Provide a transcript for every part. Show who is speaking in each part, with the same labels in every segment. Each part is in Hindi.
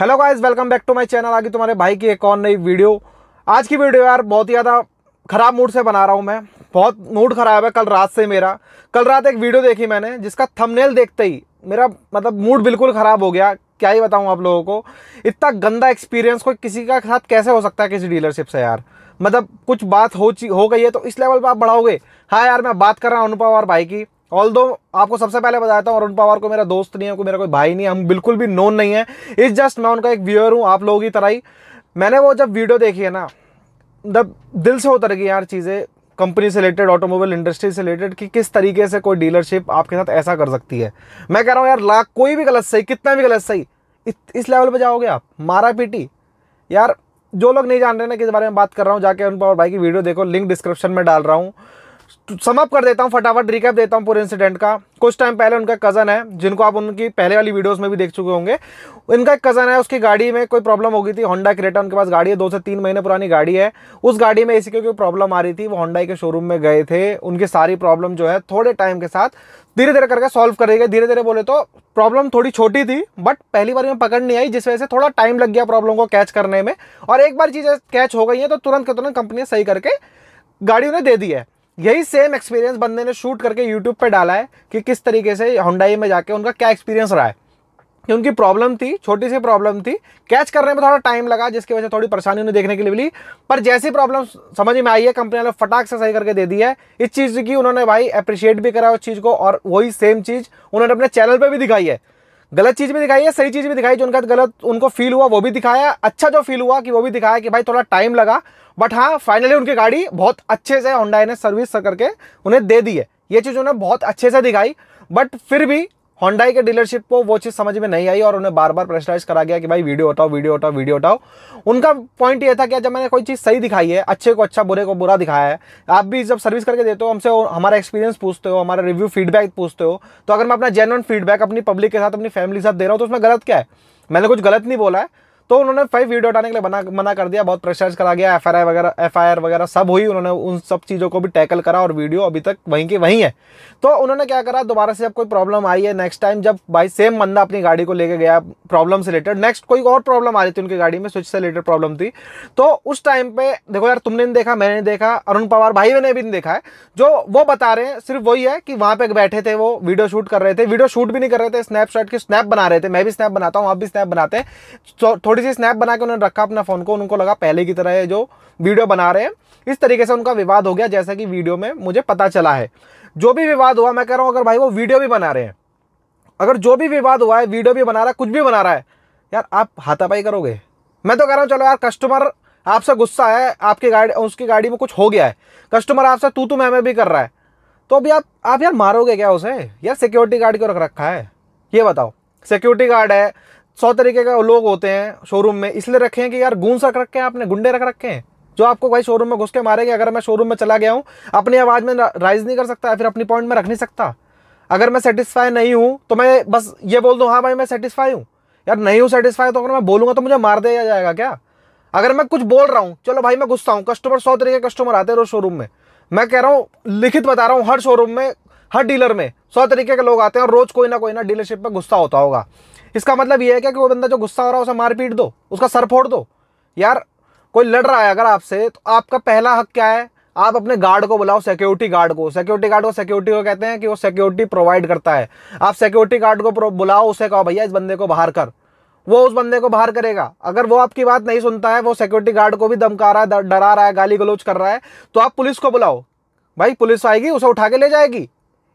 Speaker 1: hello guys welcome back to my channel आगे तुम्हारे भाई की एक और नई वीडियो आज की वीडियो यार बहुत ही ज़्यादा ख़राब मूड से बना रहा हूँ मैं बहुत मूड ख़राब है कल रात से मेरा कल रात एक वीडियो देखी मैंने जिसका थंबनेल देखते ही मेरा मतलब मूड बिल्कुल ख़राब हो गया क्या ही बताऊँ आप लोगों को इतना गंदा एक्सपीरियंस कोई किसी का साथ कैसे हो सकता है किसी डीलरशिप से यार मतलब कुछ बात हो हो गई है तो इस लेवल पर आप बढ़ाओगे हाँ यार मैं बात कर रहा हूँ अनुपम और भाई की ऑल दो आपको सबसे पहले बताता हूँ अरुण पवार को मेरा दोस्त नहीं है कोई मेरा कोई भाई नहीं है हम बिल्कुल भी नोन नहीं है इस जस्ट मैं उनका एक व्यूअर हूँ आप लोगों की तरह ही मैंने वो जब वीडियो देखी है ना जब दिल से उतर गई यार चीज़ें कंपनी से रिलेटेड ऑटोमोबाइल इंडस्ट्री से रिलेटेड कि किस तरीके से कोई डीलरशिप आपके साथ ऐसा कर सकती है मैं कह रहा हूँ यार लाख कोई भी गलत सही कितना भी गलत सही इस लेवल पर जाओगे आप मारा पीटी यार जो लोग नहीं जान रहे ना किस बारे में बात कर रहा हूँ जाके उन पावर भाई की वीडियो देखो लिंक डिस्क्रिप्शन में डाल रहा हूँ समअप तो कर देता हूँ फटाफट रिकैप देता हूँ पूरे इंसिडेंट का कुछ टाइम पहले उनका कज़न है जिनको आप उनकी पहले वाली वीडियोस में भी देख चुके होंगे इनका एक कज़न है उसकी गाड़ी में कोई प्रॉब्लम हो गई थी होंडा क्रेटा उनके पास गाड़ी है दो से तीन महीने पुरानी गाड़ी है उस गाड़ी में इसी क्योंकि प्रॉब्लम आ रही थी वो होंडाई के शोरूम में गए थे उनकी सारी प्रॉब्लम जो है थोड़े टाइम के साथ धीरे धीरे करके सॉल्व करी गई धीरे धीरे बोले तो प्रॉब्लम थोड़ी छोटी थी बट पहली बार में पकड़ नहीं आई जिस वजह से थोड़ा टाइम लग गया प्रॉब्लम को कैच करने में और एक बार चीज़ें कैच हो गई हैं तो तुरंत के तुरंत कंपनी सही करके गाड़ी उन्हें दे दी है यही सेम एक्सपीरियंस बंदे ने शूट करके यूट्यूब पर डाला है कि किस तरीके से होंडाई में जाके उनका क्या एक्सपीरियंस रहा है कि उनकी प्रॉब्लम थी छोटी सी प्रॉब्लम थी कैच करने में थोड़ा टाइम लगा जिसकी वजह से थोड़ी परेशानी उन्हें देखने के लिए मिली पर जैसी प्रॉब्लम समझ में आई है कंपनी वाले फटाक से सही करके दे दी है इस चीज़ की उन्होंने भाई अप्रिशिएट भी करा उस चीज़ को और वही सेम चीज़ उन्होंने अपने चैनल पर भी दिखाई है गलत चीज़ भी दिखाई है सही चीज़ भी दिखाई जो उनका गलत उनको फील हुआ वो भी दिखाया अच्छा जो फील हुआ कि वो भी दिखाया कि भाई थोड़ा टाइम लगा बट हाँ फाइनली उनकी गाड़ी बहुत अच्छे से होंडा ने सर्विस करके उन्हें दे दी है ये चीज़ उन्हें बहुत अच्छे से दिखाई बट फिर भी होंडाई के डीलरशिप को वो चीज़ समझ में नहीं आई और उन्हें बार बार प्रेशराइज करा गया कि भाई वीडियो उठाओ वीडियो उठाओ वीडियो उठाओ उनका पॉइंट ये था कि जब मैंने कोई चीज़ सही दिखाई है अच्छे को अच्छा बुरे को बुरा दिखाया है आप भी जब सर्विस करके देते हो हमसे हमारा एक्सपीरियंस पूछते हो हमारा रिव्यू फीडबैक पूछते हो तो अगर मैं अपना जेनवन फीडबैक अपनी पब्लिक के साथ अपनी फैमिली के साथ दे रहा हूँ तो उसमें गलत क्या है मैंने कुछ गलत नहीं बोला है तो उन्होंने फाइव वीडियो हटाने के लिए मना मना कर दिया बहुत प्रेशर करा गया एफ वगैरह एफ वगैरह सब हुई उन्होंने उन सब चीज़ों को भी टैकल करा और वीडियो अभी तक वहीं की वहीं है तो उन्होंने क्या करा दोबारा से अब कोई प्रॉब्लम आई है नेक्स्ट टाइम जब भाई सेम बंदा अपनी गाड़ी को लेके गया प्रॉब्लम से रिलेटेड नेक्स्ट कोई और प्रॉब्लम आ रही थी उनकी गाड़ी में स्विच से रिलेटेड प्रॉब्लम थी तो उस टाइम पर देखो यार तुमने नहीं देखा मैंने देखा अरुण पवार भाई ने भी नहीं देखा है जो वो बता रहे हैं सिर्फ वही है कि वहाँ पे बैठे थे वो वीडियो शूट कर रहे थे वीडियो शूट भी नहीं कर रहे थे स्नैपशॉट की स्नैप बना रहे थे मैं भी स्नैप बनाता हूँ आप भी स्नैप बनाते हैं तो थोड़ी थोड़ी सी स्नैप बना के उन्होंने रखा अपना फ़ोन को उनको लगा पहले की तरह जो वीडियो बना रहे हैं इस तरीके से उनका विवाद हो गया जैसा कि वीडियो में मुझे पता चला है जो भी विवाद हुआ मैं कह रहा हूँ अगर भाई वो वीडियो भी बना रहे हैं अगर जो भी विवाद हुआ है वीडियो भी बना रहा है कुछ भी बना रहा है यार आप हाथापाई करोगे मैं तो कह रहा हूँ चलो यार कस्टमर आपसे गुस्सा है आपकी गाड़ी उसकी गाड़ी में कुछ हो गया है कस्टमर आपसे तू तू मैं भी कर रहा है तो अभी आप आप यार मारोगे क्या उसे यार सिक्योरिटी गार्ड क्यों रख रखा है ये बताओ सिक्योरिटी गार्ड है सौ तरीके का लोग होते हैं शोरूम में इसलिए रखे हैं कि यार गूंस रख रखे हैं आपने गुंडे रख रखे हैं जो आपको भाई शोरूम में घुस के मारेंगे अगर मैं शोरूम में चला गया हूँ अपनी आवाज़ में राइज नहीं कर सकता फिर अपनी पॉइंट में रख नहीं सकता अगर मैं सेटिस्फाई नहीं हूँ तो मैं बस ये बोल दूँ हाँ भाई मैं सेटिस्फाई हूँ यार नहीं हूँ सेटिस्फाई तो अगर मैं बोलूँगा तो मुझे मार दिया जाएगा क्या अगर मैं कुछ बोल रहा हूँ चलो भाई मैं गुस्सा हूँ कस्टमर सौ तरीके के कस्टमर आते हैं रोज शोरूम में मैं कह रहा हूँ लिखित बता रहा हूँ हर शोरूम में हर डीलर में सौ तरीके के लोग आते हैं और रोज कोई ना कोई ना डीलरशिप में गुस्सा होता होगा इसका मतलब ये है क्या कि वो बंदा जो गुस्सा हो रहा है उसे मार पीट दो उसका सर फोड़ दो यार कोई लड़ रहा है अगर आपसे तो आपका पहला हक क्या है आप अपने गार्ड को बुलाओ सिक्योरिटी गार्ड को सिक्योरिटी गार्ड को सिक्योरिटी को कहते हैं कि वो सिक्योरिटी प्रोवाइड करता है आप सिक्योरिटी गार्ड को बुलाओ उसे कहो भैया इस बंदे को बाहर कर वो उस बंदे को बाहर करेगा अगर वो आपकी बात नहीं सुनता है वो सिक्योरिटी गार्ड को भी धमका रहा है डरा रहा है गाली गलोच कर रहा है तो आप पुलिस को बुलाओ भाई पुलिस आएगी उसे उठा के ले जाएगी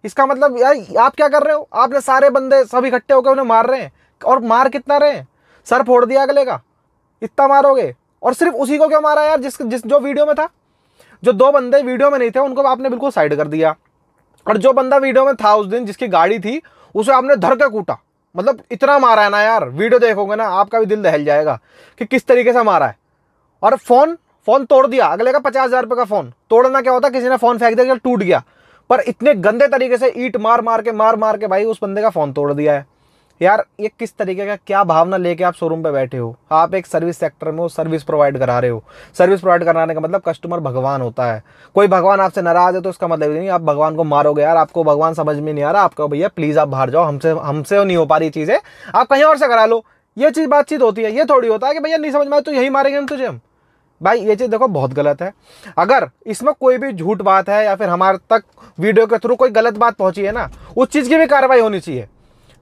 Speaker 1: इसका मतलब यार आप क्या कर रहे हो आपने सारे बंदे सब इकट्ठे होकर उन्हें मार रहे हैं और मार कितना रहे सर फोड़ दिया अगले का इतना मारोगे और सिर्फ उसी को क्यों मारा यार जिस जिस जो वीडियो में था जो दो बंदे वीडियो में नहीं थे उनको आपने बिल्कुल साइड कर दिया और जो बंदा वीडियो में था उस दिन जिसकी गाड़ी थी उसे आपने धर के कूटा मतलब इतना मारा है ना यार वीडियो देखोगे ना आपका भी दिल दहल जाएगा कि किस तरीके से मारा है और फ़ोन फ़ोन तोड़ दिया अगले का पचास हज़ार रुपये का फ़ोन तोड़ना क्या होता किसी ने फ़ोन फेंक दिया टूट गया पर इतने गंदे तरीके से ईट मार मार के मार मार के भाई उस बंदे का फ़ोन तोड़ दिया है यार ये किस तरीके का क्या भावना लेके आप शोरूम पे बैठे हो आप एक सर्विस सेक्टर में हो सर्विस प्रोवाइड करा रहे हो सर्विस प्रोवाइड कराने का मतलब कस्टमर भगवान होता है कोई भगवान आपसे नाराज है तो इसका मतलब नहीं आप भगवान को मारोगे यार आपको भगवान समझ में नहीं आ रहा आपका भैया प्लीज़ आप बाहर जाओ हमसे हमसे नहीं हो पा रही चीज़ें आप कहीं और से करा लो ये चीज़ बातचीत होती है ये थोड़ी होता है कि भैया नहीं समझ में आए तो यही मारेंगे हम तुझे हम भाई ये चीज़ देखो बहुत गलत है अगर इसमें कोई भी झूठ बात है या फिर हमारे तक वीडियो के थ्रू कोई गलत बात पहुंची है ना उस चीज़ की भी कार्रवाई होनी चाहिए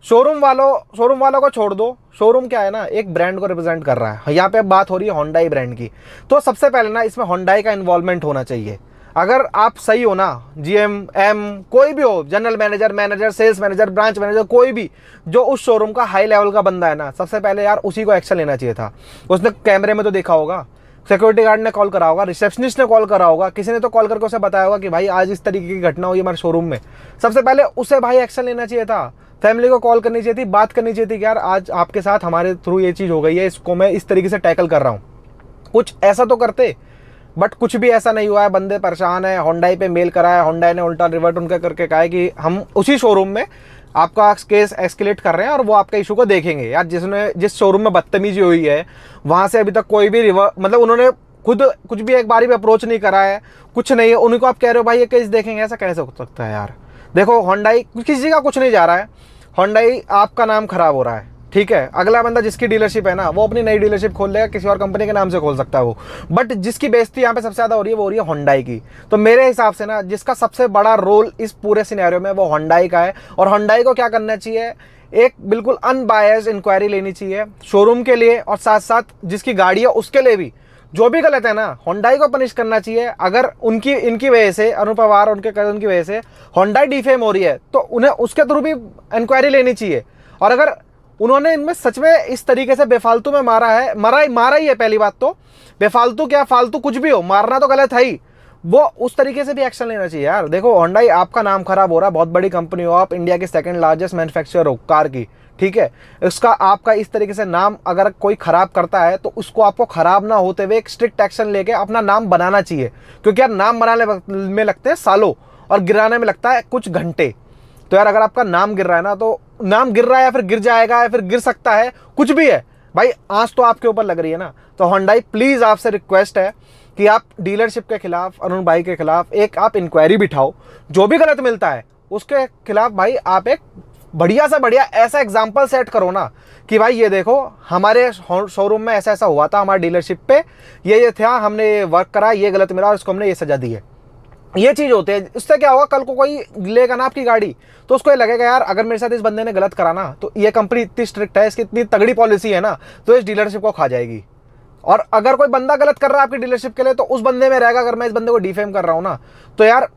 Speaker 1: शोरूम वालों शोरूम वालों को छोड़ दो शोरूम क्या है ना एक ब्रांड को रिप्रेजेंट कर रहा है यहाँ पे अब बात हो रही है होंडाई ब्रांड की तो सबसे पहले ना इसमें होंडाई का इन्वॉल्वमेंट होना चाहिए अगर आप सही हो ना जी एम एम कोई भी हो general manager manager sales manager branch manager कोई भी जो उस शोरूम का हाई लेवल का बंदा है ना सबसे पहले यार उसी को एक्शन लेना चाहिए था उसने कैमरे में तो देखा होगा सिक्योरिटी गार्ड ने कॉल करा होगा रिसेप्शनिस्ट ने कॉल करा होगा किसी ने तो कॉल करके उसे बताया होगा कि भाई आज इस तरीके की घटना हुई हमारे शोरूम में सबसे पहले उसे भाई एक्शन लेना चाहिए था फैमिली को कॉल करनी चाहिए थी बात करनी चाहिए थी कि यार आज आपके साथ हमारे थ्रू ये चीज़ हो गई है इसको मैं इस तरीके से टैकल कर रहा हूँ कुछ ऐसा तो करते बट कुछ भी ऐसा नहीं हुआ है बंदे परेशान है होंडाई पे मेल करा है होंडाई ने उल्टा रिवर्ट उनका करके कहा है कि हम उसी शोरूम में आपका केस एस्केलेट कर रहे हैं और वो आपका इशू को देखेंगे यार जिसने जिस शोरूम में बदतमीजी हुई है वहाँ से अभी तक कोई भी रिवर मतलब उन्होंने खुद कुछ भी एक बारी भी अप्रोच नहीं करा है कुछ नहीं है उनको आप कह रहे हो भाई ये केस देखेंगे ऐसा कैसे हो सकता है यार देखो होंडाई किसी का कुछ नहीं जा रहा है होंडाई आपका नाम खराब हो रहा है ठीक है अगला बंदा जिसकी डीलरशिप है ना वो अपनी नई डीलरशिप खोल लेगा किसी और कंपनी के नाम से खोल सकता है वो बट जिसकी बेस्ती यहाँ पे सबसे ज़्यादा हो रही है वो हो रही है होंडाई की तो मेरे हिसाब से ना जिसका सबसे बड़ा रोल इस पूरे सिनेरियो में वो होंडाई का है और होंडाई को क्या करना चाहिए एक बिल्कुल अनबायस इंक्वायरी लेनी चाहिए शोरूम के लिए और साथ साथ जिसकी गाड़ी है उसके लिए भी जो भी गलत है ना होंडाई को पनिश करना चाहिए अगर उनकी इनकी वजह से अरुण पवार उनके कजन की वजह से होंडाई डिफेम हो रही है तो उन्हें उसके थ्रू भी इंक्वायरी लेनी चाहिए और अगर उन्होंने इनमें सच में इस तरीके से बेफालतू में मारा है मारा मारा ही है पहली बात तो बेफालतू क्या फालतू कुछ भी हो मारना तो गलत है ही वो उस तरीके से भी एक्शन लेना चाहिए यार देखो होंडाई आपका नाम खराब हो रहा है बहुत बड़ी कंपनी हो आप इंडिया की सेकंड लार्जेस्ट मैन्युफैक्चरर हो कार की ठीक है इसका आपका इस तरीके से नाम अगर कोई ख़राब करता है तो उसको आपको ख़राब ना होते हुए एक स्ट्रिक्ट एक्शन लेके अपना नाम बनाना चाहिए क्योंकि यार नाम बनाने में लगते हैं सालों और गिराने में लगता है कुछ घंटे तो यार अगर आपका नाम गिर रहा है ना तो नाम गिर रहा है या फिर गिर जाएगा या फिर गिर सकता है कुछ भी है भाई आँच तो आपके ऊपर लग रही है ना तो होंडाई प्लीज़ आपसे रिक्वेस्ट है कि आप डीलरशिप के खिलाफ अरुण भाई के खिलाफ एक आप इंक्वायरी बिठाओ जो भी गलत मिलता है उसके खिलाफ भाई आप एक बढ़िया सा बढ़िया ऐसा एग्जाम्पल सेट करो ना कि भाई ये देखो हमारे शोरूम में ऐसा ऐसा हुआ था हमारे डीलरशिप पे ये ये था हमने ये वर्क करा ये गलत मिला और इसको हमने ये सजा दी है ये चीज़ होती है उससे क्या होगा कल को कोई लेगा ना आपकी गाड़ी तो उसको ये लगेगा यार अगर मेरे साथ इस बंदे ने गलत करा ना तो ये कंपनी इतनी स्ट्रिक्ट है इसकी इतनी तगड़ी पॉलिसी है ना तो इस डीलरशिप को खा जाएगी और अगर कोई बंदा गलत कर रहा है आपकी डीलरशिप के लिए तो उस बंदे में रहेगा अगर मैं इस बंदे को डिफेम कर रहा हूँ ना तो यार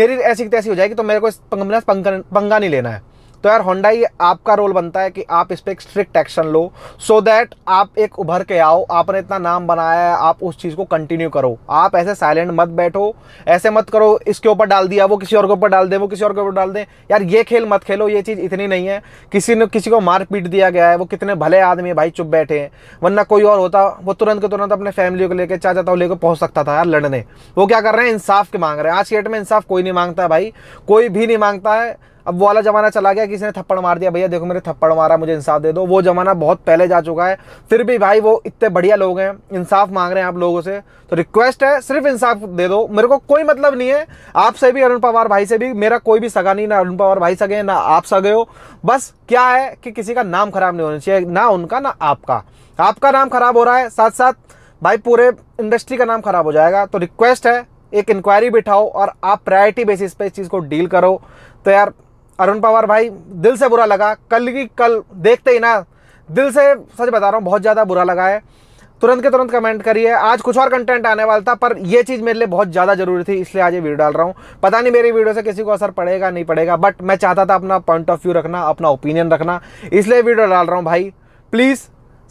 Speaker 1: मेरी ऐसी तैसी हो जाएगी तो मेरे को इस पंगा नहीं लेना है तो यार होंडा ये आपका रोल बनता है कि आप इस पर एक स्ट्रिक्ट एक्शन लो सो so दैट आप एक उभर के आओ आपने इतना नाम बनाया है आप उस चीज़ को कंटिन्यू करो आप ऐसे साइलेंट मत बैठो ऐसे मत करो इसके ऊपर डाल दिया वो किसी और के ऊपर डाल दें वो किसी और के ऊपर डाल दें यार ये खेल मत खेलो ये चीज़ इतनी नहीं है किसी ने किसी को मार पीट दिया गया है वो कितने भले आदमी है भाई चुप बैठे हैं वरना कोई और होता वो तुरंत के तुरंत अपने फैमिली को लेकर चाचा ताऊ लेकर पहुँच सकता था यार लड़ने वो क्या कर रहे हैं इंसाफ के मांग रहे हैं आज के डेट में इंसाफ कोई नहीं मांगता भाई कोई भी नहीं मांगता है अब वो वाला ज़माना चला गया किसी ने थप्पड़ मार दिया भैया देखो मेरे थप्पड़ मारा मुझे इंसाफ दे दो वो ज़माना बहुत पहले जा चुका है फिर भी भाई वो इतने बढ़िया लोग हैं इंसाफ मांग रहे हैं आप लोगों से तो रिक्वेस्ट है सिर्फ इंसाफ दे दो मेरे को कोई मतलब नहीं है आपसे भी अरुण पवार भाई से भी मेरा कोई भी सगा नहीं ना अरुण पवार भाई सगे ना आप सगे हो बस क्या है कि किसी का नाम खराब नहीं होना चाहिए ना उनका ना आपका आपका नाम खराब हो रहा है साथ साथ भाई पूरे इंडस्ट्री का नाम खराब हो जाएगा तो रिक्वेस्ट है एक इंक्वायरी बिठाओ और आप प्रायोरिटी बेसिस पे इस चीज़ को डील करो तो यार अरुण पवार भाई दिल से बुरा लगा कल की कल देखते ही ना दिल से सच बता रहा हूँ बहुत ज़्यादा बुरा लगा है तुरंत के तुरंत कमेंट करिए आज कुछ और कंटेंट आने वाला था पर यह चीज़ मेरे लिए बहुत ज़्यादा जरूरी थी इसलिए आज ये वीडियो डाल रहा हूँ पता नहीं मेरी वीडियो से किसी को असर पड़ेगा नहीं पड़ेगा बट मैं चाहता था अपना पॉइंट ऑफ व्यू रखना अपना ओपिनियन रखना इसलिए वीडियो डाल रहा हूँ भाई प्लीज़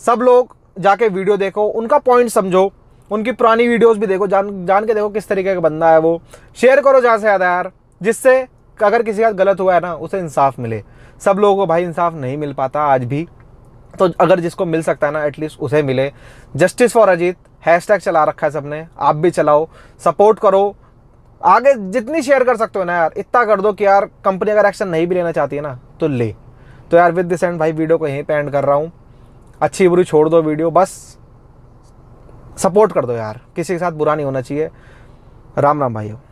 Speaker 1: सब लोग जाके वीडियो देखो उनका पॉइंट समझो उनकी पुरानी वीडियोज़ भी देखो जान जान के देखो किस तरीके का बंदा है वो शेयर करो जहाँ से ज़्यादा यार जिससे अगर किसी का गलत हुआ है ना उसे इंसाफ मिले सब लोगों को भाई इंसाफ नहीं मिल पाता आज भी तो अगर जिसको मिल सकता है ना एटलीस्ट उसे मिले जस्टिस फॉर अजीत हैशटैग चला रखा है सबने आप भी चलाओ सपोर्ट करो आगे जितनी शेयर कर सकते हो ना यार इतना कर दो कि यार कंपनी अगर एक्शन नहीं भी लेना चाहती है ना तो ले तो यार विद दिस एंड भाई वीडियो को यहीं पे एंड कर रहा हूँ अच्छी बुरी छोड़ दो वीडियो बस सपोर्ट कर दो यार किसी के साथ बुरा नहीं होना चाहिए राम राम भाई